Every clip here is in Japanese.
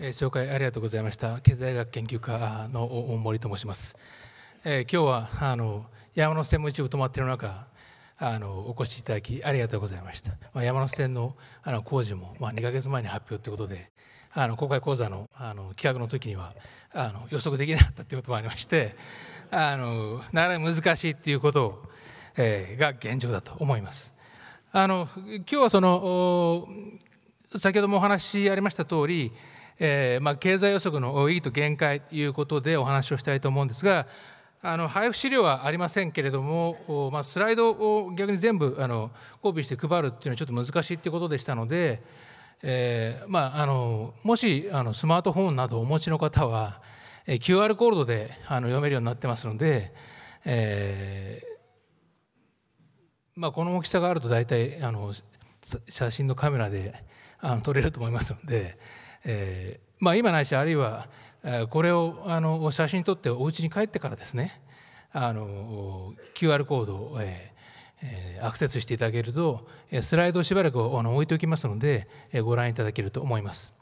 えー、紹介ありがとうございました経済学研究家の大森と申します、えー、今日はあの山手線も一部止まっている中あのお越しいただきありがとうございました、まあ、山手線のあの工事も、まあ、2か月前に発表ということであの公開講座のあの企画の時にはあの予測できなかったということもありましてあのなかなか難しいということを、えー、が現状だと思います。あの今日はその先ほどもお話ありました通りえー、まあ、経済予測の意義と限界ということでお話をしたいと思うんですがあの配布資料はありませんけれども、まあ、スライドを逆に全部あのコピーして配るっていうのはちょっと難しいっていうことでしたので、えー、まあ、あのもしあのスマートフォンなどをお持ちの方は QR コードであの読めるようになってますので、えー、まあ、この大きさがあると大体あの写真のカメラであの撮れると思いますので。えー、まあ、今ないしあるいはこれをあの写真撮ってお家に帰ってからですねあの QR コードを、えー、アクセスしていただけるとスライドをしばらくあの置いておきますのでご覧いただけると思います。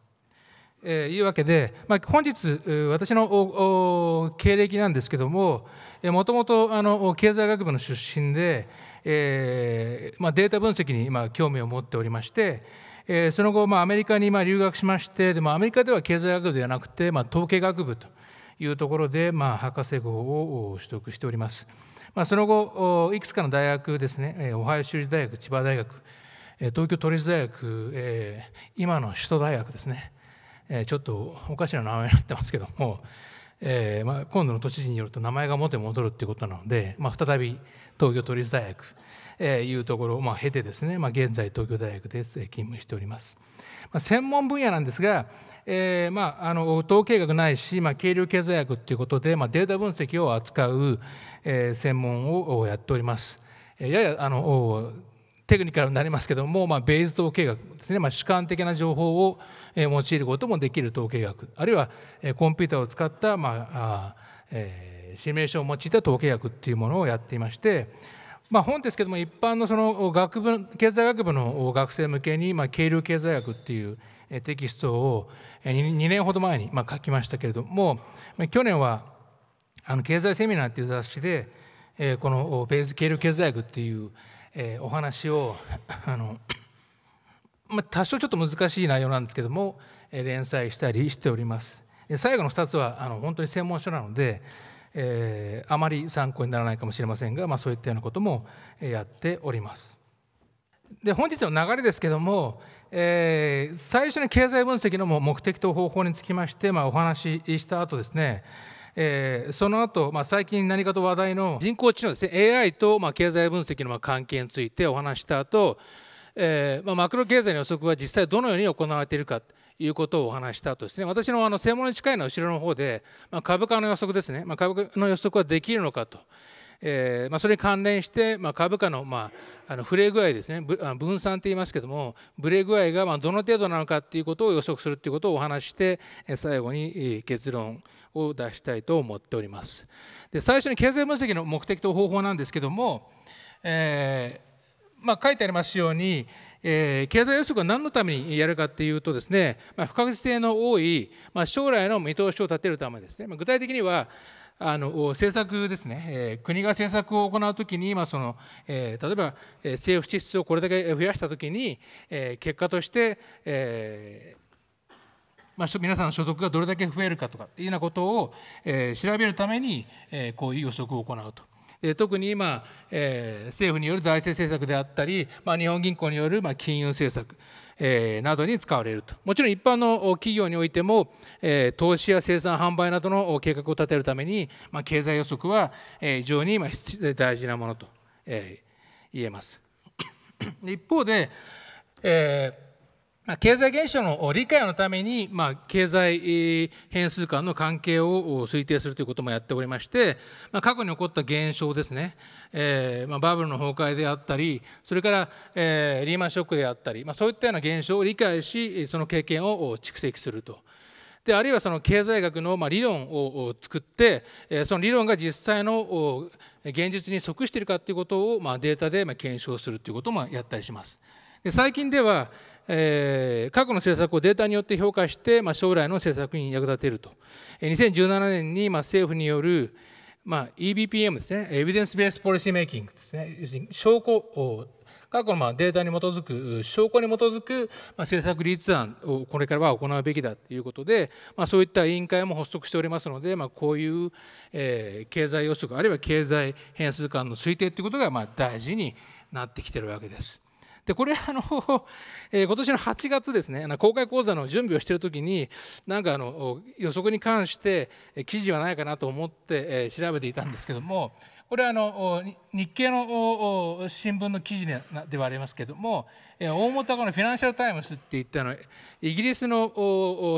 えいうわけで、まあ、本日私の経歴なんですけどももともと経済学部の出身で、えまあ、データ分析に今興味を持っておりましてえー、その後、まあ、アメリカにまあ留学しましてでもアメリカでは経済学部ではなくて、まあ、統計学部というところで、まあ、博士号を取得しております、まあ、その後いくつかの大学ですねオハイオ州立大学千葉大学東京都立大学、えー、今の首都大学ですね、えー、ちょっとおかしな名前になってますけども、えーまあ、今度の都知事によると名前が元に戻るっていうことなので、まあ、再び東京都立大学えー、いうところをまあ経てですね、まあ、現在東京大学で勤務しております。まあ、専門分野なんですが、えーまあ、あの統計学ないし、まあ、計量経済学ということで、まあ、データ分析を扱う、えー、専門をやっております。えー、ややあのテクニカルになりますけども、まあ、ベース統計学ですね、まあ、主観的な情報を用いることもできる統計学あるいはコンピューターを使った、まああえー、シミュレーションを用いた統計学っていうものをやっていましてまあ、本ですけども一般のその学部経済学部の学生向けに「経流軽量経済学」っていうテキストを2年ほど前に書きましたけれども去年は経済セミナーっていう雑誌でこの「ベーズ軽量経済学」っていうお話を あの、多少ちょっと難しい内容なんですけども連載したりしております。最後の2つはあの本当に専門書なのでえー、あまり参考にならないかもしれませんが、まあ、そういったようなこともやっております。で本日の流れですけども、えー、最初に経済分析の目的と方法につきまして、まあ、お話しした後ですねえー、その後、まあ最近何かと話題の人工知能ですね AI とまあ経済分析のまあ関係についてお話した後、えーまあマクロ経済の予測は実際どのように行われているかいうことをお話したとですね私のあの専門に近いのは後ろの方で、まあ、株価の予測ですね、まあ、株価の予測はできるのかと。えーまあ、それに関連して、まあ、株価の,、まあ、あの触れ具合ですね分散といいますけどもぶれ具合が、まあ、どの程度なのかということを予測するということをお話して最後に結論を出したいと思っておりますで最初に経済分析の目的と方法なんですけども、えーまあ、書いてありますように、え経済予測は何のためにやるかっていうとですね、ま不確実性の多い、ま将来の見通しを立てるためですね、ま具体的にはあの政策ですね、え国が政策を行うときに、まあそのえ例えば、え政府支出をこれだけ増やしたときに、え結果として、えー、まあ、皆さんの所得がどれだけ増えるかとかっていうようなことを、えー、調べるために、えー、こういう予測を行うと。で特に今、えー、政府による財政政策であったり、まあ、日本銀行による、まあ、金融政策、えー、などに使われるともちろん一般の企業においても、えー、投資や生産販売などの計画を立てるために、まあ、経済予測は、えー、非常に今大事なものと、えー、言えます。一方で、えーまあ、経済現象の理解のために、まあ、経済変数間の関係を推定するということもやっておりまして、まあ、過去に起こった現象ですね、えーまあ、バブルの崩壊であったりそれから、えー、リーマンショックであったり、まあ、そういったような現象を理解しその経験を蓄積すると。であるいはその経済学のまあ理論を作ってその理論が実際の現実に即しているかということをまあデータでまあ検証するということもやったりします。で最近ではえー、過去の政策をデータによって評価して、まあ、将来の政策に役立てると、えー、2017年に、まあ、政府による、まあ、EBPM ですね、エビデンス・ベース・ポリシー・メイキングですね、要するに証拠を、過去のまあデータに基づく、証拠に基づく政策立案をこれからは行うべきだということで、まあ、そういった委員会も発足しておりますので、まあ、こういう、えー、経済予測、あるいは経済変数間の推定ということがまあ大事になってきているわけです。でこれあの、えー、今年の8月ですね公開講座の準備をしている時になんかあの予測に関して記事はないかなと思って、えー、調べていたんですけどもこれはあの日経の新聞の記事ではありますけども、え本大元のフィナンシャル・タイムズっていったのイギリスの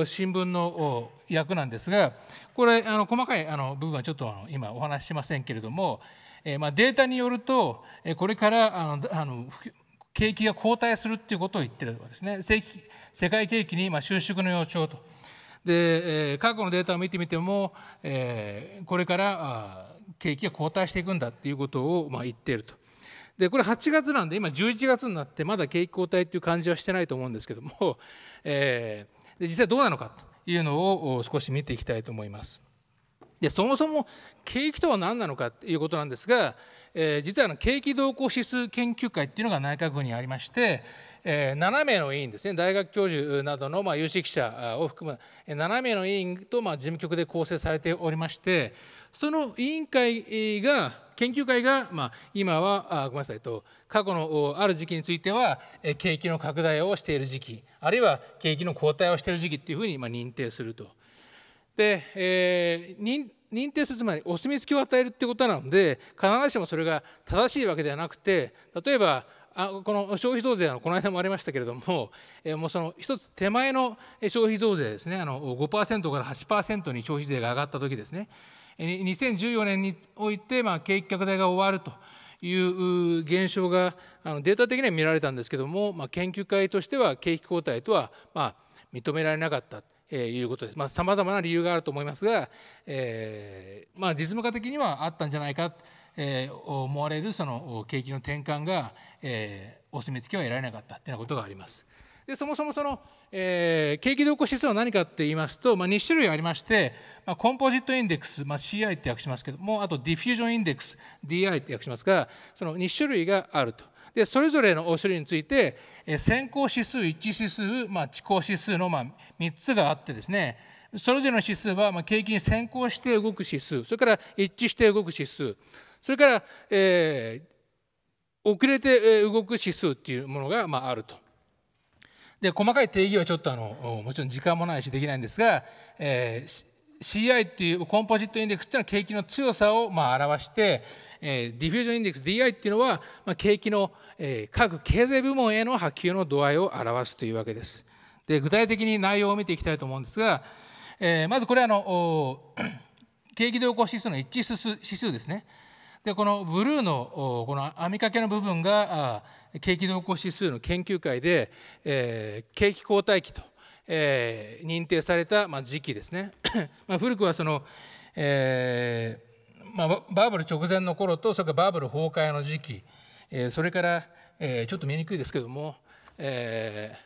新聞の役なんですがこれあの細かいあの部分はちょっと今お話ししませんけれども、えまあデータによるとこれからあのあの景気が後退するっていうことを言ってるとかですね世界景気にあ収縮の予兆とで、えー、過去のデータを見てみても、えー、これから景気が後退していくんだっていうことをまあ言っていると。でこれ8月なんで今11月になってまだ景気後退っていう感じはしてないと思うんですけども、えー、で実際どうなのかというのを少し見ていきたいと思います。でそもそも景気とは何なのかということなんですが、えー、実はの景気動向指数研究会っていうのが内閣府にありまして、えー、7名の委員ですね大学教授などのまあ有識者を含む7名の委員とまあ事務局で構成されておりましてその委員会が研究会がまあ今はあごめんなさいと過去のある時期については景気の拡大をしている時期あるいは景気の後退をしている時期っていうふうにまあ認定すると。で、えー、認定するつまりお墨付きを与えるということなので必ずしもそれが正しいわけではなくて例えばあこの消費増税この間もありましたけれども、えー、もうその一つ手前の消費増税ですねあの5%から8%に消費税が上がった時ですね2014年において、まあ、景気拡大が終わるという現象があのデータ的には見られたんですけども、まあ、研究会としては景気後退とは、まあ、認められなかった。えいうことです。さまざ、まな理由があると思いますが、えー、まあ、実務家的にはあったんじゃないか、えー、思われるその景気の転換が、えー、お墨付きは得られなかったというようなことがあります。でそもそもその、えー、景気動向指数は何かって言いますと、まあ、2種類ありまして、まあ、コンポジットインデックス、まあ、CI って訳しますけどもあとディフュージョンインデックス DI って訳しますがその2種類があると。でそれぞれの種類について先行指数一致指数、まあ、遅行指数のまあ3つがあってですねそれぞれの指数はまあ景気に先行して動く指数それから一致して動く指数それから、えー、遅れて動く指数っていうものがまああると。で細かい定義はちょっとあのもちろん時間もないしできないんですが、えー、CI っていうコンポジットインデックスっていうのは景気の強さをまあ表して、えー、ディフュージョンインデックス DI っていうのは、まあ、景気の、えー、各経済部門への波及の度合いを表すというわけです。で具体的に内容を見ていきたいと思うんですが、えー、まずこれはあの 景気動向指数の一致指数ですね。でこのブルーのこの網掛けの部分が景気動向指数の研究会で、えー、景気後退期と。えー、認定された、まあ、時期ですね。まあ、古くはその、えーまあ、バーブル直前の頃とそれからバーブル崩壊の時期、えー、それから、えー、ちょっと見にくいですけども、えー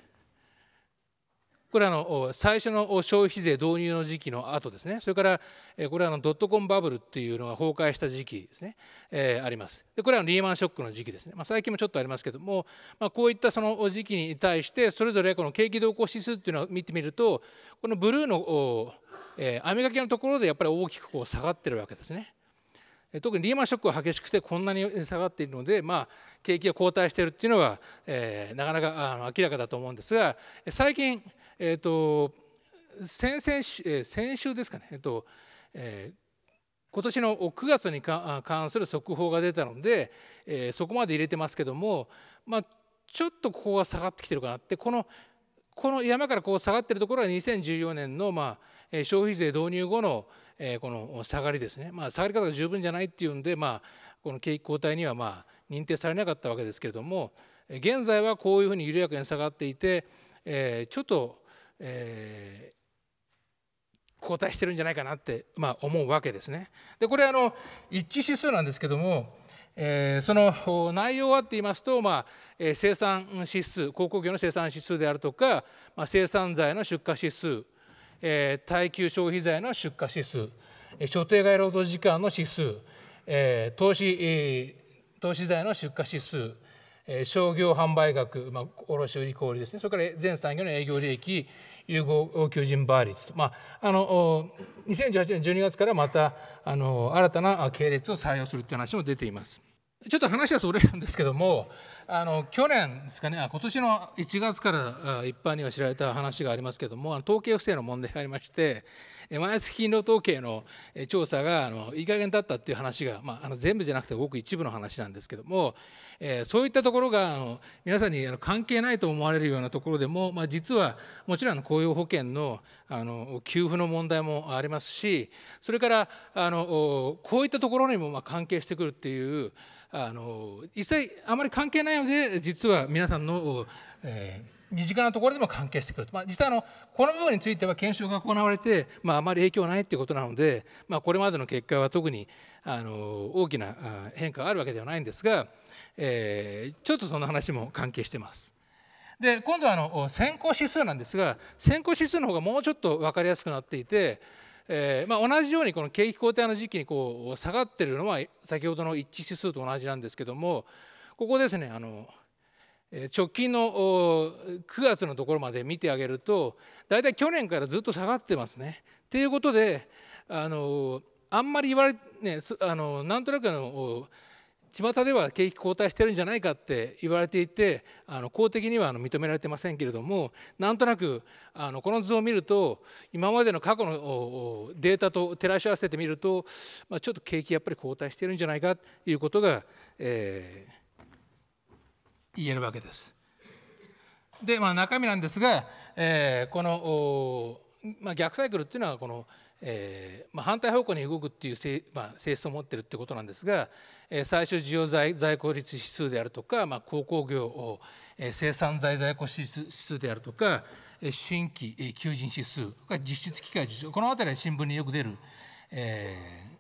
これはの最初の消費税導入の時期の後ですね、それからこれはのドットコンバブルっていうのが崩壊した時期ですね、えー、あります。でこれはリーマンショックの時期ですね、まあ、最近もちょっとありますけども、まあ、こういったその時期に対して、それぞれこの景気動向指数っていうのを見てみると、このブルーの、えー、雨がけのところでやっぱり大きくこう下がってるわけですね。特にリーマンショックは激しくてこんなに下がっているので、まあ、景気が後退しているっていうのは、えー、なかなかあの明らかだと思うんですが最近えっ、ー、と先々週、え先週ですかね、えっ、ー、とえー、今年の9月に関する速報が出たので、えそこまで入れてますけども、まあ、ちょっとここが下がってきてるかなってこのこの山からこう下がってるところは2014年の、まあ、消費税導入後の、えこの下がりですね、まあ、下がり方が十分じゃないっていうんで、まあ、この景気後退には、まあ、認定されなかったわけですけれども現在はこういうふうに緩やかに下がっていて、えちょっとえー、後退してるんじゃないかなって、まあ、思うわけですね。でこれあの一致指数なんですけども、えー、その内容はって言いますと、まあえー、生産指数鉱工業の生産指数であるとか、まあ、生産材の出荷指数、えー、耐久消費財の出荷指数所定外労働時間の指数、えー、投資、えー、投資財の出荷指数商業販売額、まあ、卸売小売ですねそれから全産業の営業利益融合求人倍率と、まあ、あの2018年12月からまたあの新たな系列を採用するという話も出ています。ちょっと話はそれなんですけどもあの去年ですかね今年の1月から一般には知られた話がありますけれども統計不正の問題がありまして毎月勤労統計の調査があのいい加減だったっていう話が、まあ、あの全部じゃなくてごく一部の話なんですけれども、えー、そういったところがあの皆さんにあの関係ないと思われるようなところでも、まあ、実はもちろん雇用保険のあの給付の問題もありますしそれからあのこういったところにもまあ関係してくるっていうあの一切あまり関係ないので実は皆さんの、えー身近なところでも関係してくる、まあ、実はあのこの部分については検証が行われて、まあ、あまり影響はないということなので、まあ、これまでの結果は特にあの大きな変化があるわけではないんですが、えー、ちょっとその話も関係してます。で今度はあの先行指数なんですが先行指数の方がもうちょっと分かりやすくなっていて、えーまあ、同じようにこの景気後退の時期にこう下がってるのは先ほどの一致指数と同じなんですけども、ここですねあの直近の9月のところまで見てあげると大体去年からずっと下がってますね。ということであのあんまり言われねあのなんとなくあの巷では景気後退してるんじゃないかって言われていてあの公的にはあの認められてませんけれどもなんとなくあのこの図を見ると今までの過去のデータと照らし合わせてみると、まあ、ちょっと景気やっぱり後退してるんじゃないかということが、えー、言えるわけです。で、まあ、中身なんですが、えー、この、まあ、逆サイクルっていうのはこの、えーまあ、反対方向に動くっていう性,、まあ、性質を持ってるってことなんですが、えー、最終需要在在庫率指数であるとか、まあ、鉱工業を、えー、生産在在庫指数であるとか、えー、新規、えー、求人指数実質機械受注この辺りは新聞によく出る、えー、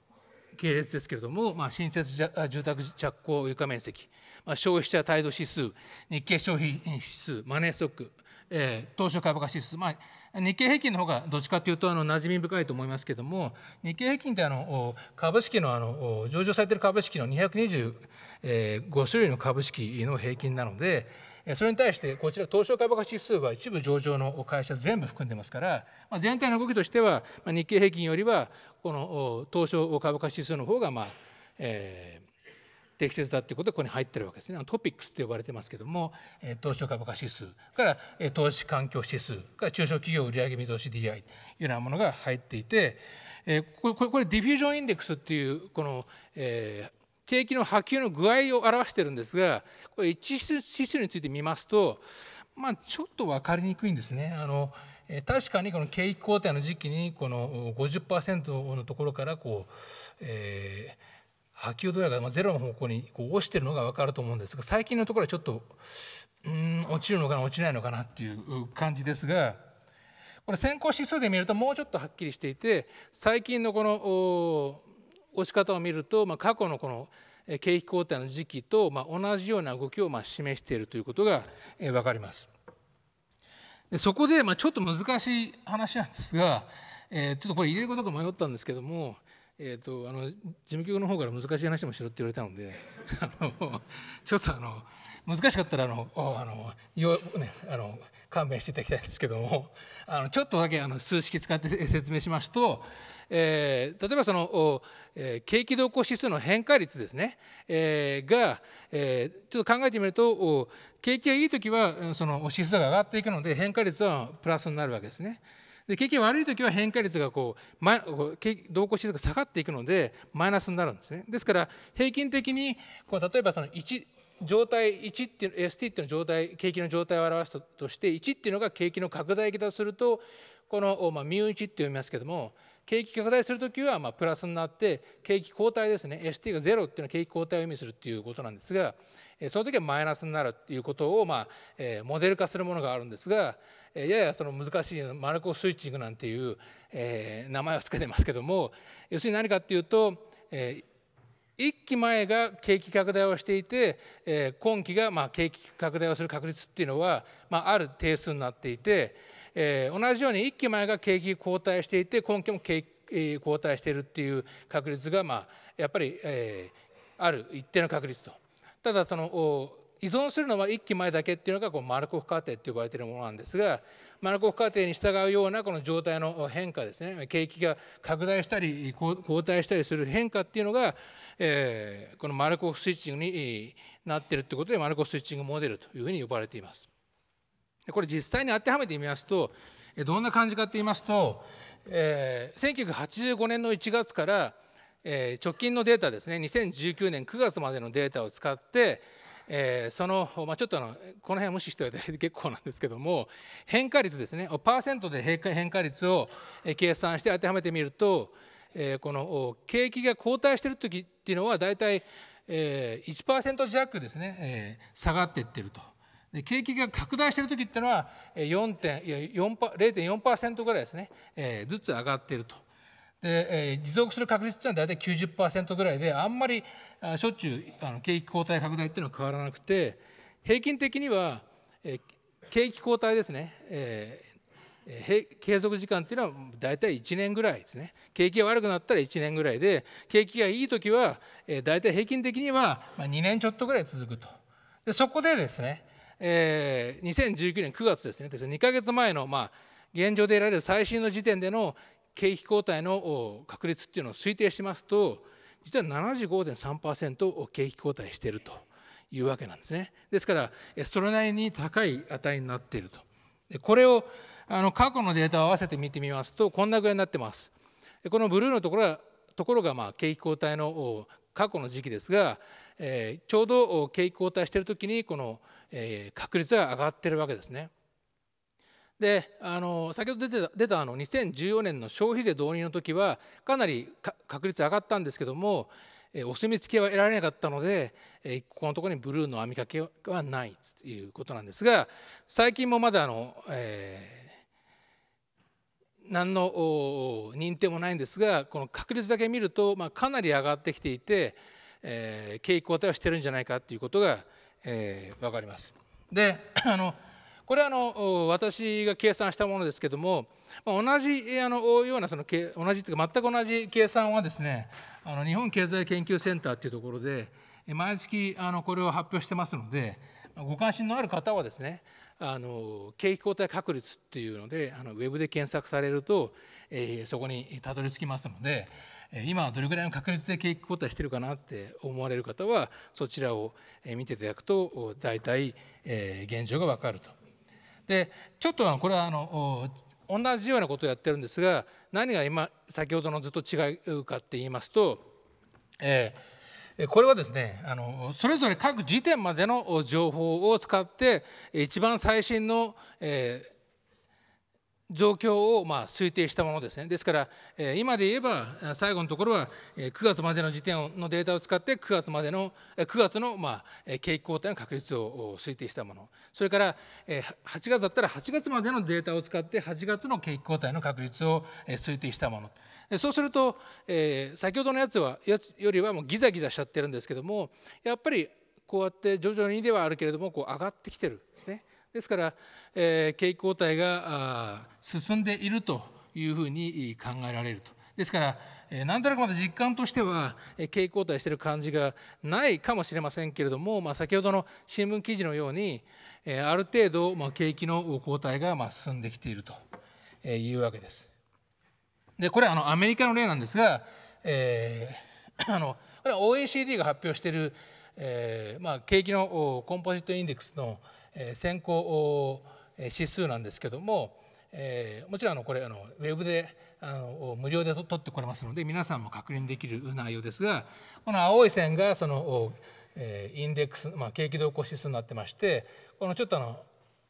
系列ですけれども、まあ、新設住宅着工床面積、まあ、消費者態度指数日経消費指数マネーストック、えー、当初株価指数、まあ、日経平均の方がどっちかというとあの馴染み深いと思いますけれども日経平均ってあの株式のあの上場されている株式の225種類の株式の平均なので。それに対してこちら東証株価指数は一部上場の会社全部含んでますから、まあ、全体の動きとしては、まあ、日経平均よりはこの東証株価指数の方がまあ、えー、適切だということでここに入ってるわけですねトピックスって呼ばれてますけども東証株価指数から投資環境指数から中小企業売上見通し DI というようなものが入っていてこれディフュージョンインデックスっていうこの、えー景気の波及の具合を表してるんですがこれ一致指数について見ますと、まあ、ちょっと分かりにくいんですね。あの確かにこの景気後退の時期にこの50%のところからこう、えー波及度合いがゼロの方向にこう落ちてるのが分かると思うんですが最近のところはちょっとうん落ちるのかな落ちないのかなっていう感じですがこれ先行指数で見るともうちょっとはっきりしていて最近のこの押し方を見ると、まあ、過去のこの景気後退の時期と、まあ、同じような動きをまあ示しているということが、え分かります。でそこで、まあ、ちょっと難しい話なんですが、えー、ちょっとこれ入れることか迷ったんですけども、えーと、あの事務局の方から難しい話もしろって言われたので ちょっとあの難しかったらあのあのよ、ね、あの勘弁していただきたいんですけどもあのちょっとだけあの数式使って説明しますと。えー、例えばその、えー、景気動向指数の変化率ですね、えー、が、えー、ちょっと考えてみると景気がいい時はその指数が上がっていくので変化率はプラスになるわけですね。で景気が悪い時は変化率がこう、ま、動向指数が下がっていくのでマイナスになるんですね。ですから平均的にこう例えばその1状態1っていう ST っていうの状態景気の状態を表すとして1っていうのが景気の拡大期だとするとこの、まあ、ミュ1って読みますけども景気拡大するときはまプラスになって景気後退ですね ST が0っていうのは景気後退を意味するっていうことなんですがその時はマイナスになるっていうことをまあモデル化するものがあるんですがややその難しいマルコスイッチングなんていう名前を付けてますけども要するに何かっていうと1期前が景気拡大をしていて、え今期がま景気拡大をする確率っていうのは、まあ、る定数になっていて、えー、同じように1期前が景気後退していて今期も景気後退しているっていう確率が、まあ、やっぱり、えー、ある一定の確率と。ただその依存するのは1期前だけっていうのがこうマルコフ過程って呼ばれているものなんですがマルコフ過程に従うようなこの状態の変化ですね景気が拡大したり後退したりする変化っていうのが、えー、このマルコフスイッチングになってるってことでマルコフスイッチングモデルというふうに呼ばれています。これ実際に当てはめてみますとどんな感じかと言いますと、えー、1985年の1月から、えー、直近のデータですね2019年9月までのデータを使って、えー、その、まあ、ちょっとあのこの辺無視しておいて結構なんですけども変化率ですねパーセントで変化率を計算して当てはめてみると、えー、この景気が後退している時っていうのは大体、えー、1%弱ですね、えー、下がっていってると。で景気が拡大している時っていうのは0.4%ぐらいですね、えー、ずつ上がっていると。で、え持続する確率っいうのは大体90%ぐらいであんまりしょっちゅうあの景気後退拡大っていうのは変わらなくて平均的には、えー、景気後退ですね、えー、継続時間っていうのは大体1年ぐらいですね景気が悪くなったら1年ぐらいで景気がいい時は、えー、大体平均的には2年ちょっとぐらい続くとでそこでですねえー、2019年9月ですねですね2か月前の、まあ、現状で得られる最新の時点での景気後退の確率っていうのを推定しますと実は75.3%を景気後退しているというわけなんですね。ですからそれなりに高い値になっていると。これをあの過去のデータを合わせて見てみますとこんな具合になってます。このブルーのところはところがまあ景気後退の過去の時期ですが、えー、ちょうど景気後退している時にこの、えー、確率が上がってるわけですね。であの先ほど出て出たあの2014年の消費税導入の時はかなり確率上がったんですけども、えー、お墨付きは得られなかったので、えー、ここのところにブルーの網掛けはないということなんですが最近もまだあの、えー、何の認定もないんですがこの確率だけ見ると、まあ、かなり上がってきていて、え景気後退をしてるんじゃないかということが、えー、分かります。であのこれはあの私が計算したものですけども、まあ、同じあのようなその同じというか全く同じ計算はですねあの日本経済研究センターというところで毎月あのこれを発表してますのでご関心のある方はですねあの景気後退確率っていうのであのウェブで検索されると、えー、そこにたどり着きますので今どれぐらいの確率で景気後退してるかなって思われる方はそちらを見ていただくと大体、えー、現状が分かると。でちょっとこれはあの同じようなことをやってるんですが何が今先ほどのずっと違うかって言いますと、えーこれはですねあのそれぞれ各時点までの情報を使って一番最新の、えー状況をま推定したものですね。ですから、え今で言えば最後のところは9月までの時点のデータを使って9月までの9月のまあ景気後退の確率を推定したもの。それから8月だったら8月までのデータを使って8月の景気後退の確率を推定したもの。そうすると、え先ほどのやつはよりはもうギザギザしちゃってるんですけども、やっぱりこうやって徐々にではあるけれどもこう上がってきてるんですね。ですから、えー、景気後退が進んでいるというふうに考えられると。ですから、えー、なんとなくまだ実感としては、えー、景気後退している感じがないかもしれませんけれども、まあ、先ほどの新聞記事のように、えー、ある程度、まあ、景気の後退がまあ進んできているというわけです。でこれはあのアメリカの例なんですが、えー、あのこれは OECD が発表している、えーまあ、景気のコンポジットインデックスの、え先行指数なんですけども、えもちろんこれあのウェブであの無料で取ってこれますので皆さんも確認できる内容ですがこの青い線がその、えインデックス、まあ、景気動向指数になってましてこのちょっとあの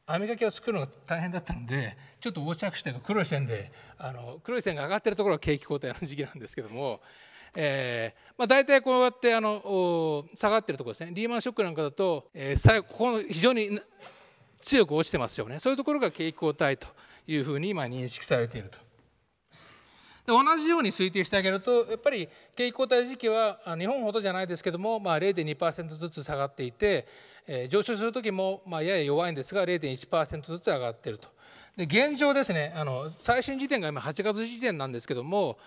網掛けを作るのが大変だったんでちょっと横着して黒い線であの黒い線が上がってるところが景気後退の時期なんですけどもえーまあ、大体こうやってあの下がってるところですねリーマンショックなんかだと、えー、最後ここ非常に強く落ちてますよねそういうところが景気後退というふうに今認識されていると。で同じように推定してあげるとやっぱり景気後退時期は日本ほどじゃないですけども、まあ、0.2%ずつ下がっていて、えー、上昇する時もまあやや弱いんですが0.1%ずつ上がっていると。で現状ですねあの最新時点が今8月時点なんですけども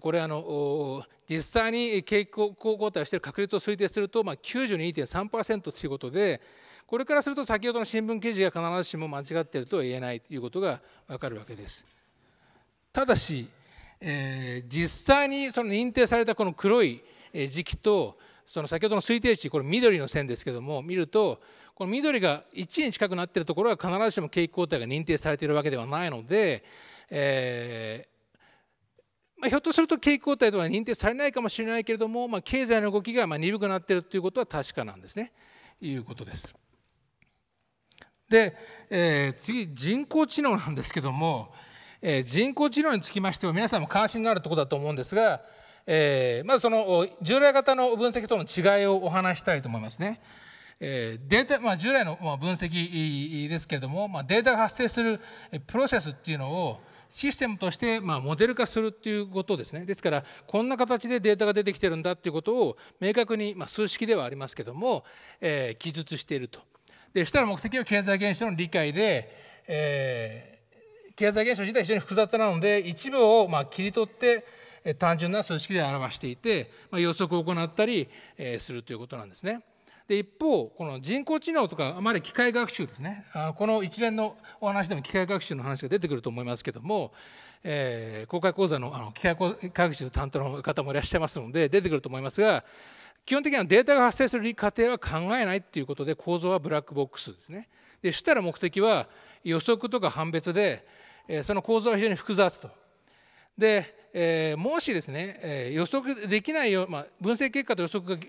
これあの実際に景気後退をしている確率を推定すると、まあ、92.3%ということでこれからすると先ほどの新聞記事が必ずしも間違っているとは言えないということが分かるわけです。ただし、えー、実際にその認定されたこの黒い時期とその先ほどの推定値これ緑の線ですけども見るとこの緑が1に近くなっているところは必ずしも景気後退が認定されているわけではないので、えーまあ、ひょっとすると景気後退とは認定されないかもしれないけれども、まあ、経済の動きがまあ鈍くなっているということは確かなんですねいうことです。で、えー、次人工知能なんですけども、えー、人工知能につきましては皆さんも関心があるところだと思うんですが、えー、まずその従来型の分析との違いをお話したいと思いますね。えー、データまあ、従来の分析ですけれども、まあ、データが発生するプロセスっていうのをシステムとして、まモデル化するっていうことですねですからこんな形でデータが出てきてるんだっていうことを明確に、ま数式ではありますけども、え記述しているとでしたら目的は経済現象の理解で、えー、経済現象自体非常に複雑なので一部をま切り取って単純な数式で表していて、ま予測を行ったりするということなんですね。で一方この人工知能とかあまり機械学習ですねあこの一連のお話でも機械学習の話が出てくると思いますけども、えー、公開講座のあの機械学習担当の方もいらっしゃいますので出てくると思いますが基本的にはデータが発生する過程は考えないっていうことで構造はブラックボックスですね。で主たる目的は予測とか判別で、えー、その構造は非常に複雑と。で、えー、もしですね、えー、予測できないよ、まあ、分析結果と予測が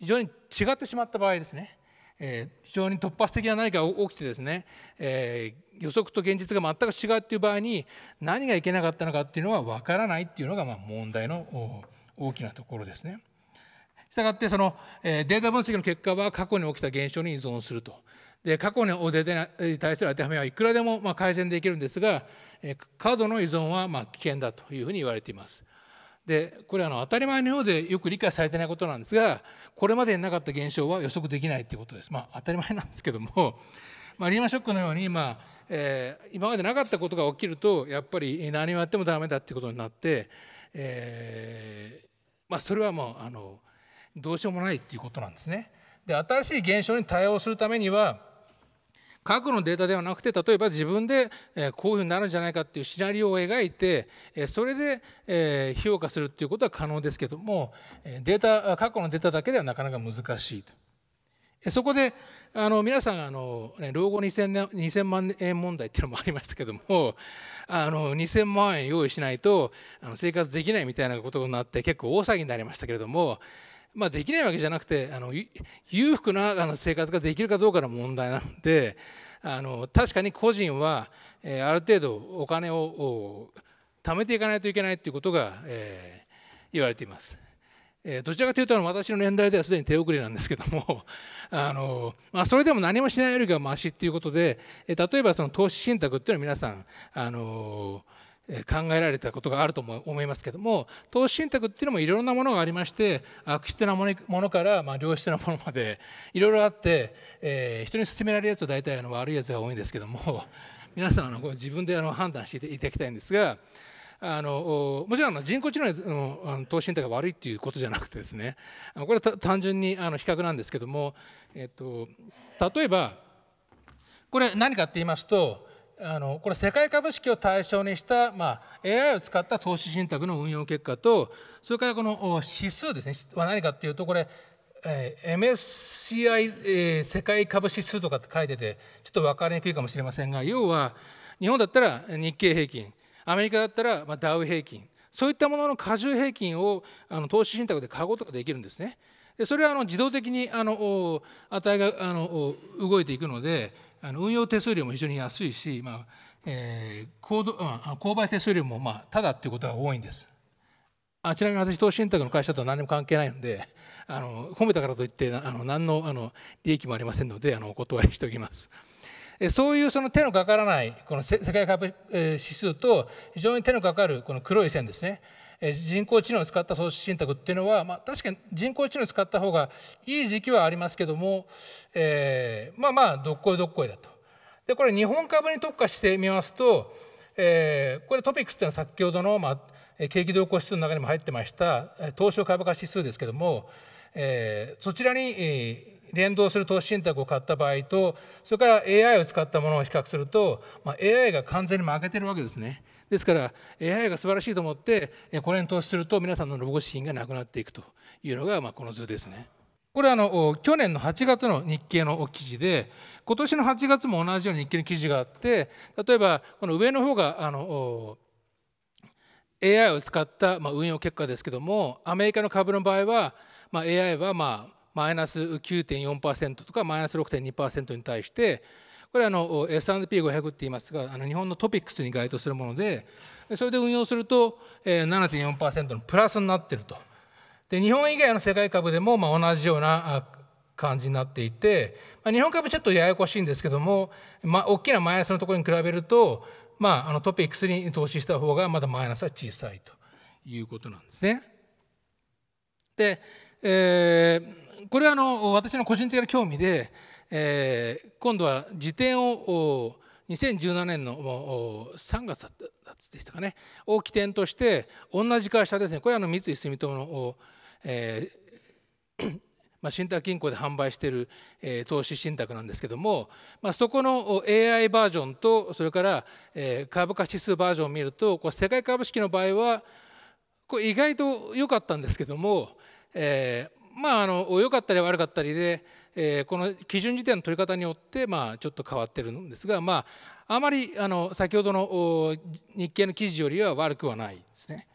非常に違ってしまった場合ですね、えー、非常に突発的な何か起きてですね、えー、予測と現実が全く違うっていう場合に何がいけなかったのかっていうのは分からないっていうのがま問題の大きなところですね。したがってその、えデータ分析の結果は過去に起きた現象に依存すると。で過去のデータに対する当てはめはいくらでもま改善できるんですが過度の依存はま危険だというふうに言われています。でこれあの当たり前のようでよく理解されてないことなんですがこれまでになかった現象は予測できないっていうことです。まあ、当たり前なんですけども、まあ、リーマンショックのように、まあえー、今までなかったことが起きるとやっぱり何をやってもだめだってことになって、えーまあ、それはもうあのどうしようもないっていうことなんですね。で新しい現象に対応するためには過去のデータではなくて例えば自分でこういうふうになるんじゃないかっていうシナリオを描いてそれで評価するっていうことは可能ですけどもデータ過去のデータだけではなかなか難しいと。そこであの皆さんあの、ね、老後 2000, 年2000万円問題っていうのもありましたけども あの2000万円用意しないとあの生活できないみたいなことになって結構大騒ぎになりましたけれどもまあ、できないわけじゃなくてあの裕福なあの生活ができるかどうかの問題なのであの確かに個人は、えー、ある程度お金を貯めていかないといけないということが、えー、言われています。えどちらかというと私の年代ではすでに手遅れなんですけども あの、まあ、それでも何もしないよりがましっていうことで、え例えばその投資信託というのは皆さんあの考えられたことがあると思いますけども投資信託っていうのもいろんなものがありまして悪質なものから、まあ、良質なものまでいろいろあって、えー、人に勧められるやつは大体あの悪いやつが多いんですけども 皆さんあの自分であの判断していただきたいんですが。あのもちろん人工知能の投資信託が悪いっていうことじゃなくてですねこれは単純にあの比較なんですけども、えっと、例えばこれ何かって言いますとあのこれ世界株式を対象にした、まあ、AI を使った投資信託の運用結果とそれからこの指数ですねは何かっていうとこれ、えー、MSCI、えー、世界株指数とかって書いててちょっと分かりにくいかもしれませんが要は日本だったら日経平均アメリカだったらまあダウ平均そういったものの加重平均をあの投資信託で買うことができるんですね。それはあの自動的にあの値があの動いていくのであの運用手数料も非常に安いし、まあえー、購買手数料もまあただっていうことが多いんです。あちなみに私投資信託の会社とは何も関係ないのであの褒めたからといってあの何のあの利益もありませんのであのお断りしておきます。そういうその手のかからないこの世界株指数と非常に手のかかるこの黒い線ですねえ人工知能を使った投資信託っていうのは、まあ、確かに人工知能を使った方がいい時期はありますけども、えー、まあまあどっこいどっこいだと。でこれ日本株に特化してみますと、えー、これトピックスっていうのは先ほどの、まあ、景気動向指数の中にも入ってました東証株価指数ですけども、えー、そちらに、えー、連動する投資信託を買った場合とそれから AI を使ったものを比較すると、まあ、AI が完全に負けてるわけですね。ですから AI が素晴らしいと思ってこれに投資すると皆さんのロゴ資金がなくなっていくというのがまあこの図ですね。これはあの去年の8月の日経の記事で今年の8月も同じように日経の記事があって例えばこの上の方があの AI を使った、まあ、運用結果ですけどもアメリカの株の場合は、まあ、AI は、まあ、マイナス9.4%とかマイナス6.2%に対してこれはあの S&P500 って言いますがあの日本のトピックスに該当するものでそれで運用すると7.4%のプラスになってるとで日本以外の世界株でもま同じような感じになっていて、ま日本株ちょっとややこしいんですけども、ま大きなマイナスのところに比べると、まあ、あのトピックスに投資した方がまだマイナスは小さいということなんですね。で、えー、これはあの私の個人的な興味でえー、今度は辞典を2017年の3月でしたかねを起点として同じ会社ですねこれはあの三井住友の、えー まあ、信託銀行で販売している、えー、投資信託なんですけども、まあ、そこの AI バージョンとそれから、えー、株価指数バージョンを見るとこう世界株式の場合はこ意外と良かったんですけども、えー、まああの良かったり悪かったりでえー、この基準時点の取り方によって、まあ、ちょっと変わってるんですが、まあ、あまりあの先ほどの日経の記事よりは悪くはないですね。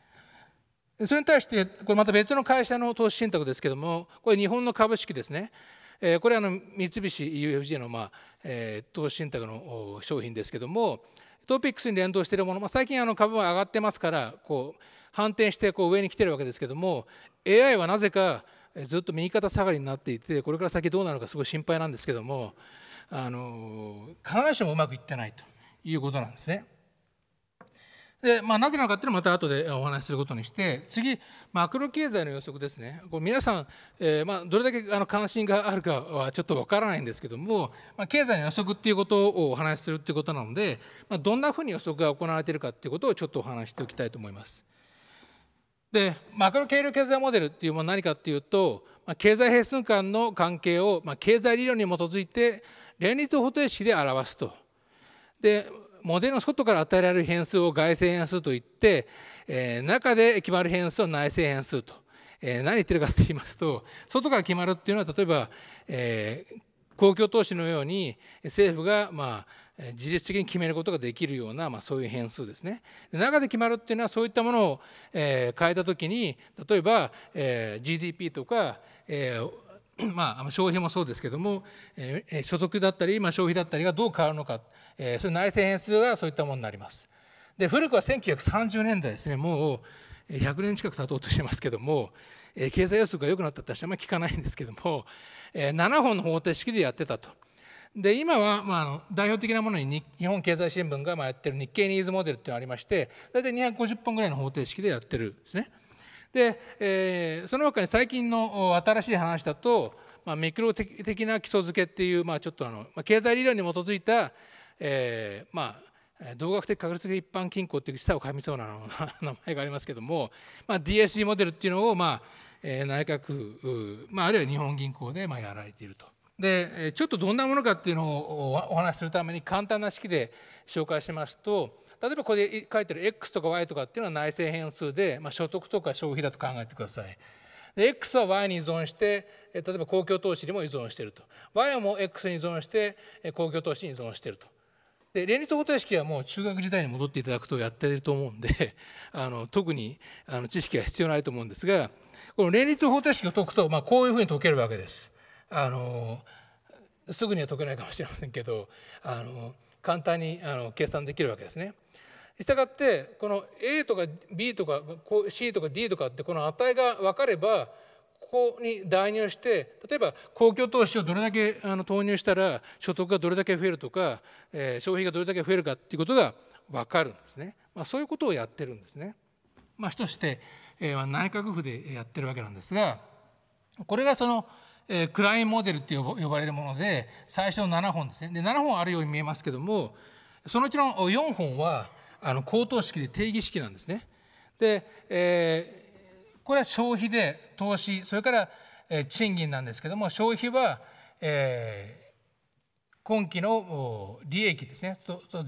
それに対してこれまた別の会社の投資信託ですけれどもこれ日本の株式ですね。えー、これの三菱 UFJ の、まあえー、投資信託の商品ですけれどもトピックスに連動しているもの、まあ、最近あの株は上がってますからこう反転してこう上に来てるわけですけれども AI はなぜかずっと右肩下がりになっていてこれから先どうなるかすごい心配なんですけどもあの必ずしもうまくいってないということなんですね。でまあ、なぜなのかっていうのはまた後でお話しすることにして次マクロ経済の予測ですねこれ皆さん、えー、まあ、どれだけあの関心があるかはちょっとわからないんですけども、まあ、経済の予測っていうことをお話しするっていうことなので、まあ、どんなふうに予測が行われているかっていうことをちょっとお話しておきたいと思います。でマクロ経量経済モデルっていうものは何かっていうと経済変数間の関係を、まあ、経済理論に基づいて連立方程式で表すと。でモデルの外から与えられる変数を外性変数といって、えー、中で決まる変数を内性変数と、えー、何言ってるかって言いますと外から決まるっていうのは例えば、えー、公共投資のように政府がまあ自律的に決めることができるような、まあ、そういう変数ですね。で中で決まるっていうのはそういったものを、えー、変えた時に例えば、えー、GDP とか、えー、まあ、消費もそうですけども、えー、所得だったり、まあ、消費だったりがどう変わるのか、えー、それ内政変数はそういったものになります。で古くは1930年代ですねもう100年近く経とうとしてますけども経済予測が良くなったって私はあんまり聞かないんですけども7本の方程式でやってたと。で今は、まあ、あの代表的なものに日本経済新聞がまあやってる日経ニーズモデルっていうのがありまして大体250本ぐらいの方程式でやってるんですね。で、えー、その他に最近の新しい話だと、まあ、ミクロ的な基礎づけっていう、まあ、ちょっとあの、まあ、経済理論に基づいた、えー、まあ同学的確率的一般均衡っていう舌をかみそうな名前がありますけども、まあ、d s g モデルっていうのを、まあえ内閣、まあ、あるいは日本銀行でまあやられていると。でちょっとどんなものかっていうのをお話しするために簡単な式で紹介しますと例えばここで書いてる x とか y とかっていうのは内政変数で、まあ、所得とか消費だと考えてください。で X は Y に依存して例えば公共投資にも依存していると Y も X に依存して公共投資に依存しているとで連立方程式はもう中学時代に戻っていただくとやってると思うんで あの特にあの知識は必要ないと思うんですがこの連立方程式を解くと、まあ、こういうふうに解けるわけです。あのすぐには解けないかもしれませんけどあの簡単にあの計算できるわけですね。したがってこの A とか B とか C とか D とかってこの値が分かればここに代入して例えば公共投資をどれだけあの投入したら所得がどれだけ増えるとか、えー、消費がどれだけ増えるかっていうことが分かるんですね、まあ、そういうことをやってるんですね。まあ、主として、えー、内閣府でやってるわけなんですがこれがそのえー、クラインモデルって呼ばれるもので最初の7本ですねで7本あるように見えますけどもそのうちの4本はあの口等式で定義式なんですね。で、えー、これは消費で投資それから、えー、賃金なんですけども消費は、えー、今期の利益ですね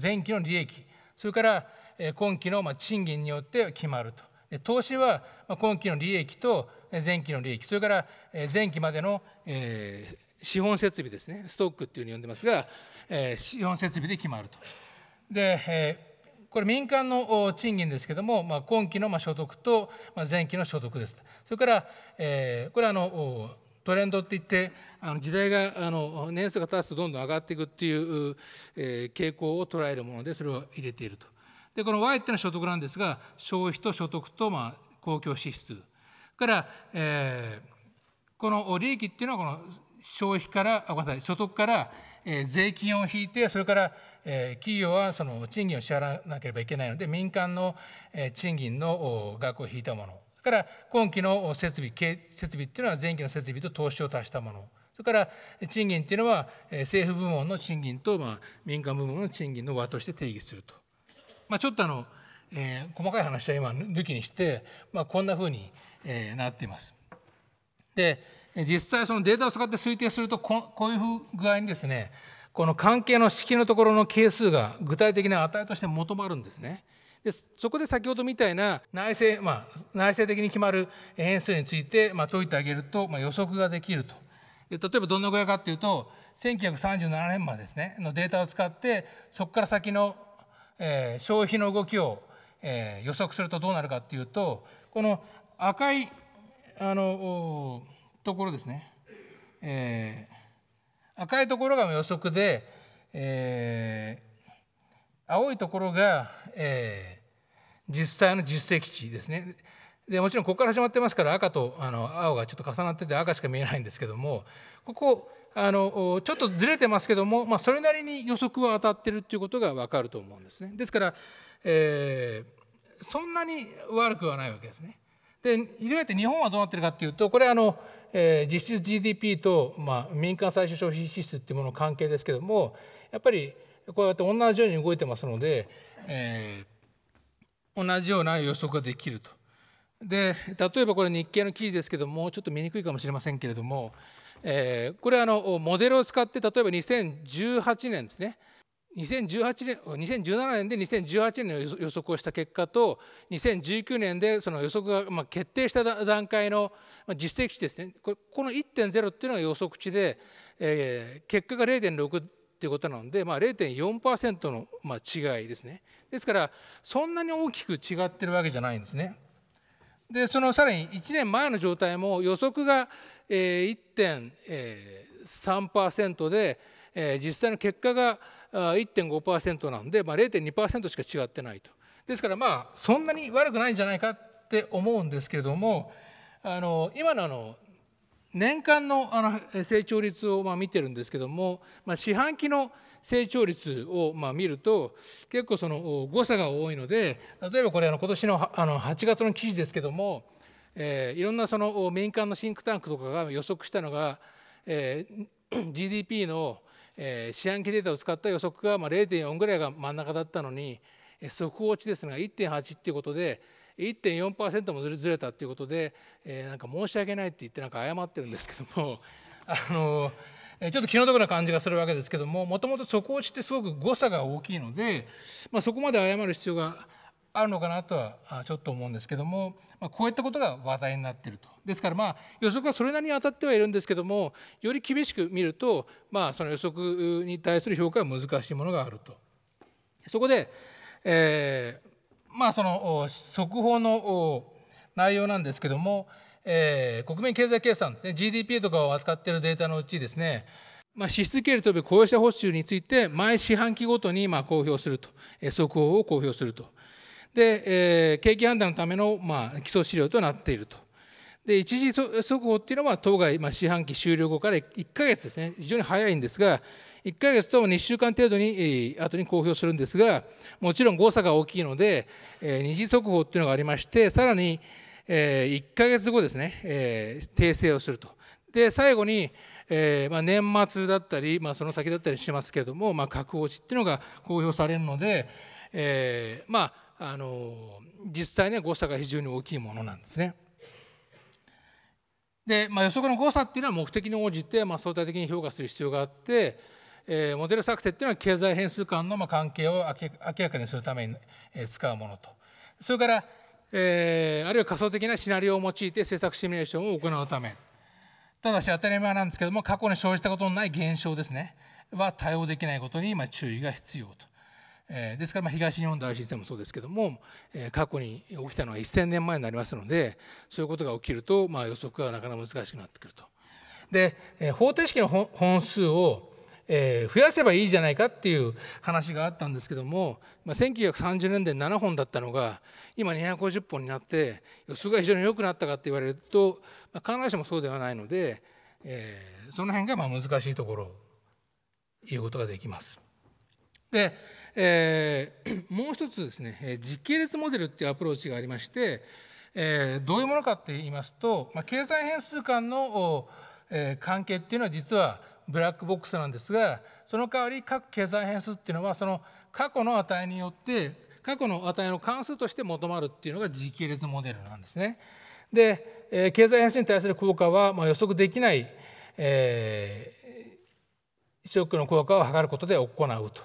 前期の利益それから、えー、今期の、まあ、賃金によって決まると。投資は今期の利益と前期の利益それから前期までの、え資本設備ですねストックっていうふうに呼んでますが、え資本設備で決まると。で、えこれ民間の賃金ですけども、まあ、今期の所得と前期の所得です。それから、えこれはあのトレンドっていってあの時代があの年数が経つとどんどん上がっていくっていう、え傾向を捉えるものでそれを入れていると。でこの Y っていうのは所得なんですが消費と所得とまあ公共支出から、えー、この利益っていうのはこの消費からごめんなさい所得から、えー、税金を引いてそれから、えー、企業はその賃金を支払わなければいけないので民間の、えー、賃金の額を引いたものから今期の設備設備っていうのは前期の設備と投資を足したものそれから賃金っていうのは政府部門の賃金と、ま民間部門の賃金の和として定義すると。まあ、ちょっとあの、えー、細かい話は今抜きにして、まあ、こんなふうに、えー、なっています。で実際そのデータを使って推定するとここういう具合にですねこの関係の式のところの係数が具体的な値として求まるんですね。でそこで先ほどみたいな内政、まあ、内政的に決まる変数について、まあ、解いてあげると、まあ、予測ができると。例えばどんな具合かっていうと1937年までですねのデータを使ってそこから先のえー、消費の動きを、えー、予測するとどうなるかっていうとこの赤いあのところですね、えー、赤いところが予測で、えー、青いところが、えー、実際の実績値ですね。でもちろんここから始まってますから赤とあの青がちょっと重なってて赤しか見えないんですけどもここあのちょっとずれてますけども、まあ、それなりに予測は当たってるっていうことが分かると思うんですね。ですから、えー、そんなに悪くはないわけですね。でいわゆる日本はどうなってるかっていうとこれあの、えー、実質 GDP と、まあ、民間最終消費支出っていうものの関係ですけどもやっぱりこうやって同じように動いてますので、えー、同じような予測ができると。で例えばこれ日経の記事ですけどもちょっと見にくいかもしれませんけれどもえー、これはあのモデルを使って例えば2018年ですね2018年2017年で2018年の予測をした結果と2019年でその予測がまあ決定した段階の実績値ですねこの1.0っていうのが予測値で、えー、結果が0.6っていうことなので、まあ、0.4%のまあ違いですねですからそんなに大きく違ってるわけじゃないんですね。でそのさらに1年前の状態も予測が1.3%で実際の結果が1.5%なんで、まあ、0.2%しか違ってないとですからまあそんなに悪くないんじゃないかって思うんですけれどもあの今のあの年間のあの成長率をま見てるんですけども、ま四半期の成長率をま見ると結構その誤差が多いので例えばこれあの今年のあの8月の記事ですけども、えいろんなその民間のシンクタンクとかが予測したのが、え GDP の、え四半期データを使った予測が、ま0.4ぐらいが真ん中だったのに速報値ですが1.8っていうことで1.4%もずれたということで、えー、なんか申し訳ないって言ってなんか謝ってるんですけども あのちょっと気の毒な感じがするわけですけどももともと底落ちってすごく誤差が大きいので、まあ、そこまで謝る必要があるのかなとはちょっと思うんですけども、まあ、こういったことが話題になっているとですからまあ予測はそれなりに当たってはいるんですけどもより厳しく見ると、まあ、その予測に対する評価は難しいものがあると。そこで、えまあ、その速報の内容なんですけども、えー、国民経済計算ですね GDP とかを扱っているデータのうちですね、まあ、支出経と及び雇用者報酬について毎四半期ごとにまあ公表すると、え速報を公表するとで、えー、景気判断のためのまあ基礎資料となっていると。で一時速報っていうのは当該、まあ、四半期終了後から1か月ですね非常に早いんですが1ヶ月とも2週間程度に後に公表するんですがもちろん誤差が大きいので二次速報っていうのがありましてさらに1ヶ月後ですね訂正をすると。で最後にえま年末だったり、まその先だったりしますけども、ま核落ちっていうのが公表されるので、えまあの実際には誤差が非常に大きいものなんですね。で、まあ、予測の誤差っていうのは目的に応じて、ま相対的に評価する必要があって、えモデル作成っていうのは経済変数間のま関係を明らかにするために使うものとそれから、えあるいは仮想的なシナリオを用いて政策シミュレーションを行うためただし当たり前なんですけども過去に生じたことのない現象ですねは対応できないことにあ注意が必要と。えですからま東日本大震災もそうですけども、え過去に起きたのは1,000年前になりますのでそういうことが起きるとま予測がなかなか難しくなってくると。で、え方程式の本数をえー、増やせばいいじゃないかっていう話があったんですけども、まあ、1930年代7本だったのが今250本になって予想が非常に良くなったかって言われると、まあ、必ずしもそうではないので、えー、その辺がまあ難しいところいうことができます。で、えー、もう一つですね実系列モデルっていうアプローチがありまして、えー、どういうものかって言いますと、まあ、経済変数間の、えー、関係っていうのは実はブラックボックスなんですがその代わり各経済変数っていうのはその過去の値によって過去の値の関数として求まるっていうのが時系列モデルなんですね。で、えー、経済変数に対する効果はま予測できない、えー、ショックの効果を測ることで行うと、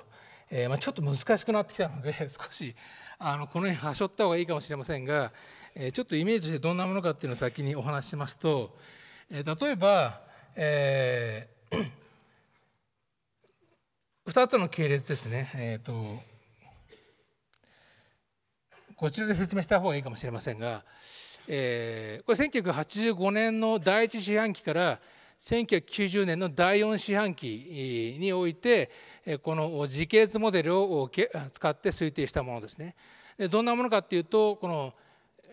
えー、まあ、ちょっと難しくなってきたので 少しあのこの辺はしょった方がいいかもしれませんが、えちょっとイメージしてどんなものかっていうのを先にお話ししますと、え例えば、えー2 つの系列ですね、えーと、こちらで説明した方がいいかもしれませんが、えー、これ1985年の第1四半期から1990年の第4四半期においてこの時系列モデルを使って推定したものですね。どんなものかっていうとこの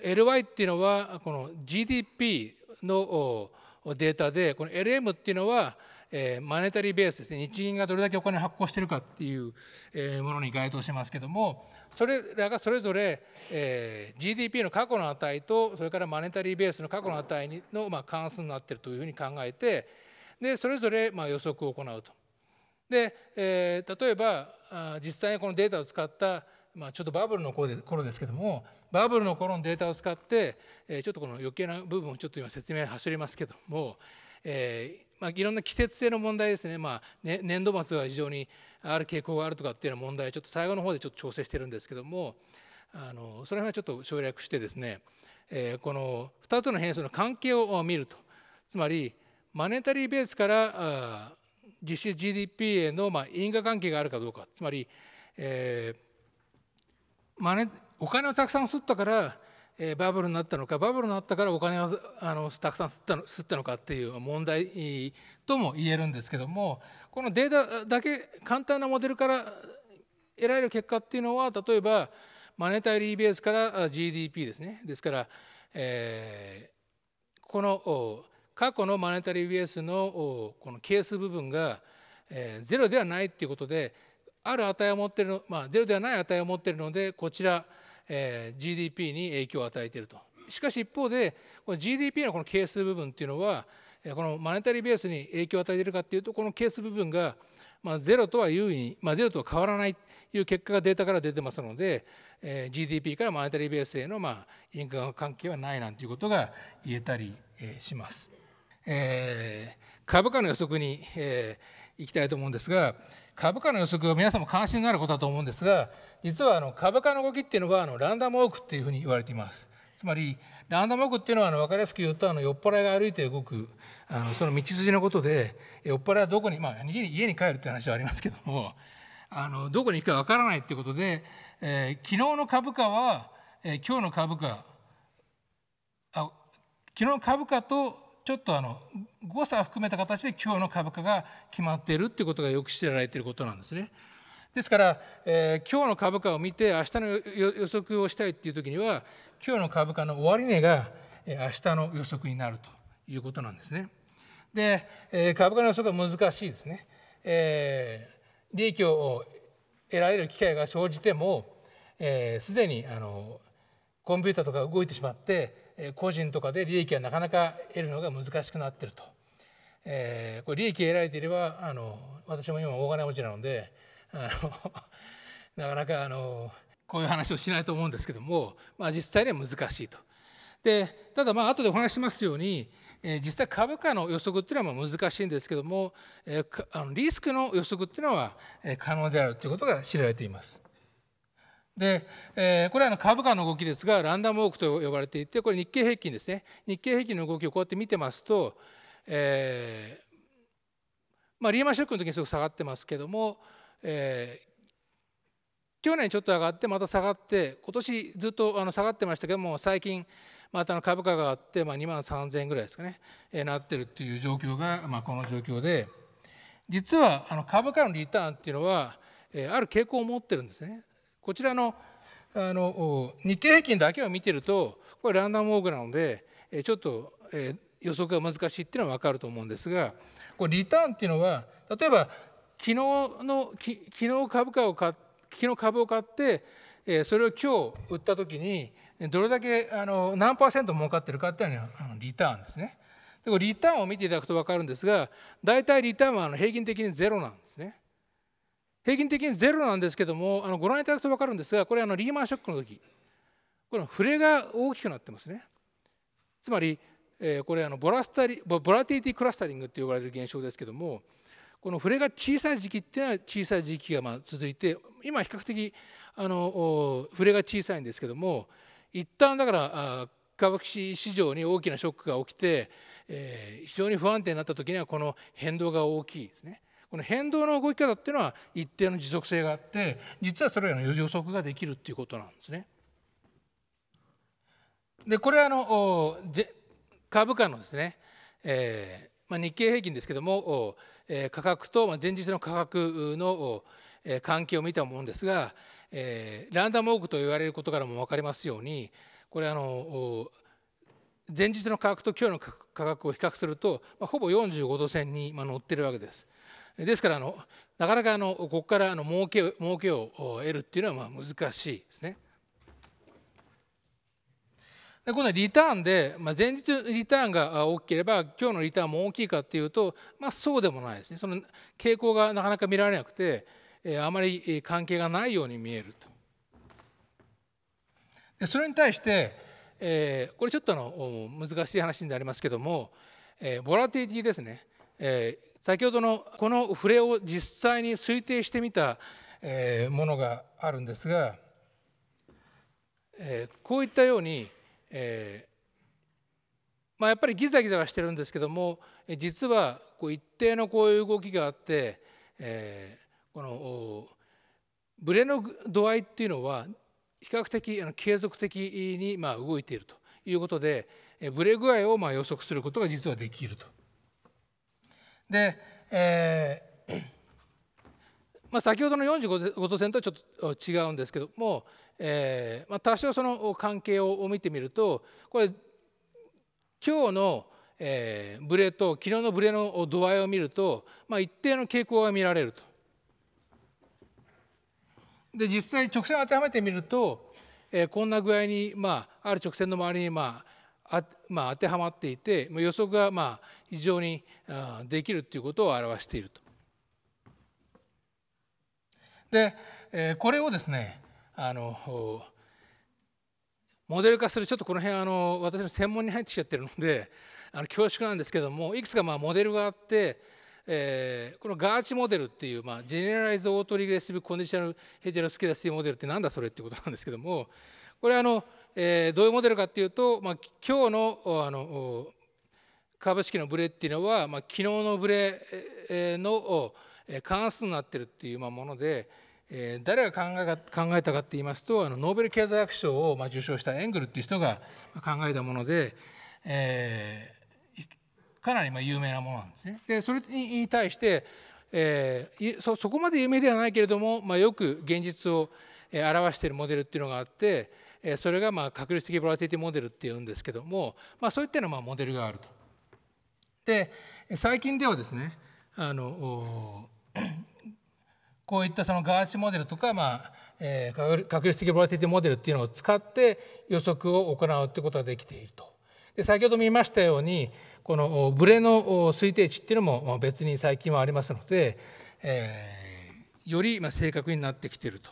LY っていうのはこの GDP のデータでこの LM っていうのはえー、マネタリーベースですね日銀がどれだけお金発行してるかっていう、えー、ものに該当しますけどもそれらがそれぞれ、えー、GDP の過去の値とそれからマネタリーベースの過去の値の、まあ、関数になってるというふうに考えてでそれぞれ、まあ、予測を行うと。で、えー、例えば実際にこのデータを使ったまあ、ちょっとバブルの頃ですけどもバブルの頃のデータを使って、えー、ちょっとこの余計な部分をちょっと今説明走りますけども、えー、まあ、いろんな季節性の問題ですね,、まあね、年度末は非常にある傾向があるとかっていうような問題ちょっと最後の方でちょっと調整してるんですけどもあのそれはちょっと省略してですね、えー、この2つの変数の関係を見るとつまりマネタリーベースから実質 GDP へのまあ因果関係があるかどうかつまり、えー、マネお金をたくさん吸ったからえー、バブルになったのかバブルになったからお金をあのたくさん吸ったの吸ったのかっていう問題とも言えるんですけどもこのデータだけ簡単なモデルから得られる結果っていうのは例えばマネタリーベースから GDP ですねですから、えー、この過去のマネタリーベースのこの係数部分が、えー、ゼロではないっていうことである値を持ってるの、まあ、ゼロではない値を持ってるのでこちらえー、GDP に影響を与えているとしかし一方でこの GDP のこの係数部分っていうのはこのマネタリーベースに影響を与えているかっていうとこの係数部分がまあ、ゼロとは優位に、まあ、ゼロとは変わらないという結果がデータから出てますので、えー、GDP からマネタリーベースへの、まあ、因果関係はないなんていうことが言えたり、えー、します。えー、株価の予測に、えー、いきたいと思うんですが、株価の予測が皆さんも関心のあることだと思うんですが実はあの株価の動きっていうのはあのランダムウォークっていうふうに言われていますつまりランダムウォークっていうのはあの分かりやすく言うとあの酔っ払いが歩いて動くあのその道筋のことで酔っ払いはどこに、まあ、家に家に帰るって話はありますけどもあのどこに行くか分からないっていうことで、えー、昨日の株価は、えー、今日の株価あ昨日の株価とちょっとあの誤差を含めた形で今日の株価が決まっているっていうことがよく知られていることなんですね。ですから、えー、今日の株価を見て明日の予測をしたいっていうときには今日の株価の終値が明日の予測になるということなんですね。で、えー、株価の予測は難しいですね。えー、利益を得られる機会が生じてもすで、えー、にあのコンピューターとか動いてしまって個人とかで利益はなかなか得るのが難しくなってると、えー、これ利益得られていればあの私も今大金持ちなのであの なかなかあのこういう話をしないと思うんですけども、まあ、実際には難しいと。でただまあ後でお話しますように、え実際株価の予測っていうのはまあ難しいんですけども、えあのリスクの予測っていうのは可能であるということが知られています。で、えー、これはの株価の動きですがランダムウォークと呼ばれていてこれ日経平均ですね日経平均の動きをこうやって見てますと、えーまあ、リーマンショックの時にすごく下がってますけども、えー、去年ちょっと上がってまた下がって今年ずっとあの下がってましたけども最近また株価があって、まあ、2万3,000円ぐらいですかね、えなってるっていう状況が、まあ、この状況で実はあの株価のリターンっていうのは、えある傾向を持ってるんですね。こちらのあの日経平均だけを見てるとこれランダムウォークなのでちょっと予測が難しいっていうのは分かると思うんですがこれリターンっていうのは例えば昨日のき昨日株価を買昨日株を買ってそれを今日売った時にどれだけあの何パーセント儲かってるかっていうのはリターンですね。でこれリターンを見ていただくと分かるんですが大体リターンはあの平均的にゼロなんですね。平均的にゼロなんですけどもあのご覧いただくと分かるんですがこれあのリーマンショックの時この触れが大きくなってますねつまり、えー、これあのボラスタリボラティティクラスタリングって呼ばれる現象ですけどもこの触れが小さい時期っていうのは小さい時期がま続いて今比較的あの触れが小さいんですけども一旦だから株式市場に大きなショックが起きて、えー、非常に不安定になった時にはこの変動が大きいですね。この変動の動き方っていうのは一定の持続性があって実はそれらの予測ができるっていうことなんですね。でこれはあの株価のですね、えーまあ、日経平均ですけども、えー、価格と、まあ、前日の価格の、え関係を見たものですが、えー、ランダムオークと言われることからも分かりますようにこれあの前日の価格と今日の価格を比較すると、まあ、ほぼ45度線に乗ってるわけです。ですからあのなかなかあのここからあの儲け儲けを得るっていうのはまあ難しいですね。で今度はリターンで、まあ、前日リターンが大きければ今日のリターンも大きいかっていうと、まあ、そうでもないですねその傾向がなかなか見られなくて、えー、あまり関係がないように見えると。でそれに対して、えー、これちょっとあの難しい話になりますけども、えー、ボラティティですね、え先ほどのこの触れを実際に推定してみたものがあるんですがこういったようにまあやっぱりギザギザはしてるんですけども実はこう一定のこういう動きがあってこのブレの度合いっていうのは比較的継続的にま動いているということでブレ具合をま予測することが実はできると。で、えーまあ、先ほどの45度線とはちょっと違うんですけども、えーまあ、多少その関係を見てみるとこれ今日の、えー、ブレと昨日のブレの度合いを見ると、まあ、一定の傾向が見られると。で実際直線を当てはめてみると、えー、こんな具合に、まあ、ある直線の周りに、まあまあ、当てはまっていて予測がまあ非常にできるということを表していると。でこれをですねあのモデル化するちょっとこの辺あの私の専門に入ってきちゃってるのであの恐縮なんですけどもいくつかまあモデルがあって、えー、このガーチモデルっていう、まあ、ジェネラライズ・オート・リグレッシブ・コンディショナル・ヘテロスケダシティモデルってなんだそれっていうことなんですけどもこれあのえー、どういうモデルかっていうと、まあ、今日のあの株式のブレっていうのは、まあ、昨日のブレの関数になってるっていうもので、えー、誰が考え考えたかって言いますとあのノーベル経済学賞をまあ受賞したエングルっていう人が考えたもので、えー、かなりまあ有名なものなんですね。でそれに対して、えー、そそこまで有名ではないけれども、まあ、よく現実を表しているモデルっていうのがあってそれがまあ確率的ボラティティモデルっていうんですけども、まあ、そういったようなまあモデルがあると。で最近ではですねあの こういったそのガーシモデルとか、まあえー、確率的ボラティティモデルっていうのを使って予測を行うってことができていると。で先ほど見ましたようにこのブレの推定値っていうのも別に最近はありますので、えー、より正確になってきていると。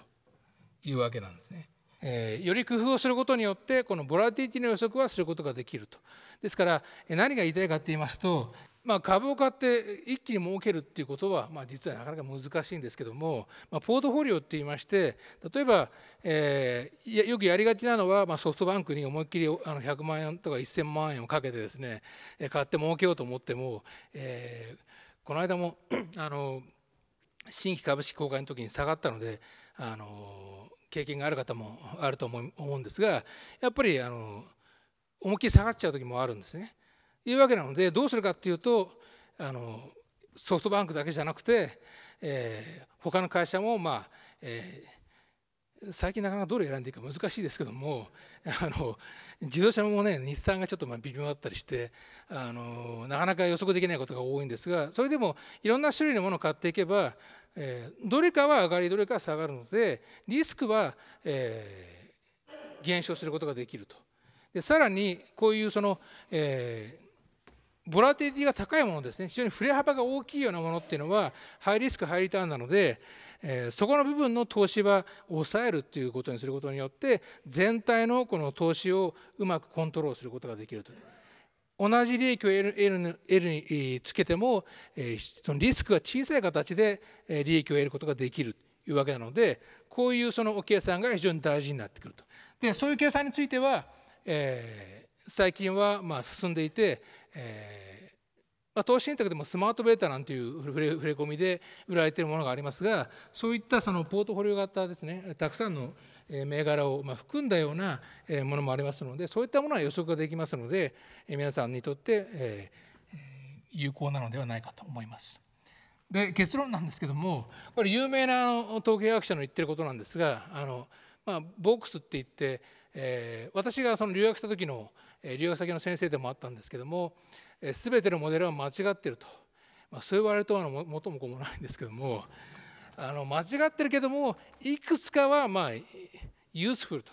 いうわけなんですね。えー、より工夫をすることによってこのボラティティの予測はすることができると。ですから何が言いたいかって言いますと、まあ、株を買って一気に儲けるっていうことは、まあ、実はなかなか難しいんですけども、まあ、ポートフォリオって言いまして例えば、えー、よくやりがちなのは、まあ、ソフトバンクに思いっきりあの100万円とか1000万円をかけてですね買って儲けようと思っても、えー、この間も あの新規株式公開の時に下がったのであの経験がある方もあると思うんですがやっぱりあの思いっきり下がっちゃう時もあるんですね。いうわけなのでどうするかっていうとあのソフトバンクだけじゃなくて、えー、他の会社もまあ、えー、最近なかなかどれ選んでいいか難しいですけどもあの自動車もね日産がちょっとまあ微妙だったりしてあのなかなか予測できないことが多いんですがそれでもいろんな種類のものを買っていけばえー、どれかは上がりどれかは下がるのでリスクは、えー、減少することができるとでさらにこういうその、えー、ボラティティが高いものですね非常に振れ幅が大きいようなものっていうのはハイリスクハイリターンなので、えそこの部分の投資は抑えるっていうことにすることによって全体のこの投資をうまくコントロールすることができると。同じ利益を得る得る得るにつけても、えー、そのリスクが小さい形で利益を得ることができるというわけなのでこういうその計算が非常に大事になってくると。でそういう計算については、えー、最近はまあ進んでいて、えーまあ、投資信託でもスマートベータなんていう触れ込みで売られているものがありますがそういったそのポートフォリオ型ですねたくさんの銘柄を含んだようなものもありますのでそういったものは予測ができますので皆さんにとって有効なのではないかと思います。で結論なんですけどもこれ有名な統計学者の言ってることなんですがあの、まあ、ボックスって言って、えー、私がその留学した時のえ留学先の先生でもあったんですけども、えー、全てのモデルは間違ってると、まあ、そう言われるとは元も子もないんですけどもあの間違ってるけどもいくつかはまあユースフルと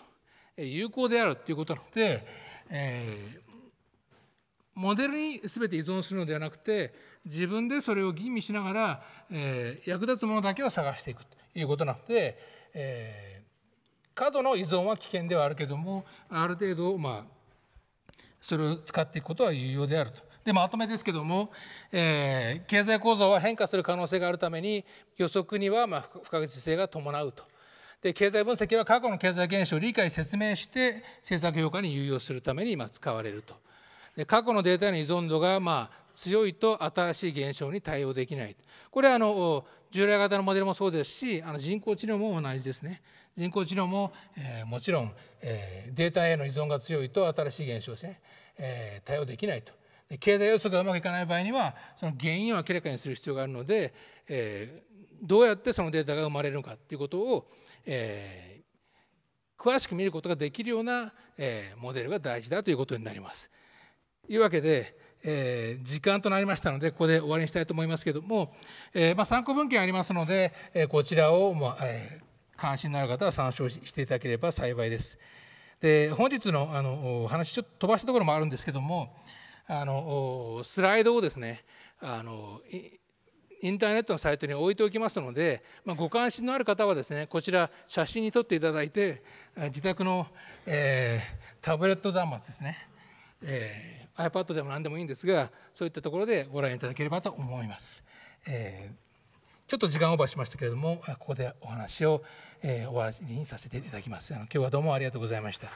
有効であるということなので、えモデルに全て依存するのではなくて自分でそれを吟味しながら、え役立つものだけを探していくということなので、え過度の依存は危険ではあるけどもある程度まあそれを使っていくことは有用であるとでまとめですけども、えー、経済構造は変化する可能性があるために予測にはま不確実性が伴うと。で経済分析は過去の経済現象を理解説明して政策評価に有用するために今使われるとで過去のデータへの依存度がまあ強いと新しい現象に対応できないこれはあの従来型のモデルもそうですしあの人工知能も同じですね人工知能も、えー、もちろん、えー、データへの依存が強いと新しい現象ですね、えー、対応できないと経済予測がうまくいかない場合にはその原因を明らかにする必要があるので、えー、どうやってそのデータが生まれるのかっていうことを、えー、詳しく見ることができるような、えー、モデルが大事だということになります。というわけで、えー、時間となりましたのでここで終わりにしたいと思いますけれども、えーまあ、参考文献ありますので、えー、こちらを、まあえー、関心のある方は参照していただければ幸いです。で本日のあの話ちょっと飛ばしたところもあるんですけどもあのスライドをですねあのインターネットのサイトに置いておきますので、まあ、ご関心のある方はですねこちら写真に撮っていただいて自宅の、えー、タブレット端末ですね、えー、iPad でも何でもいいんですがそういったところでご覧いただければと思います。えーちょっと時間オーバーしましたけれどもここでお話を、えー、終わりにさせていただきますあの今日はどうもありがとうございました。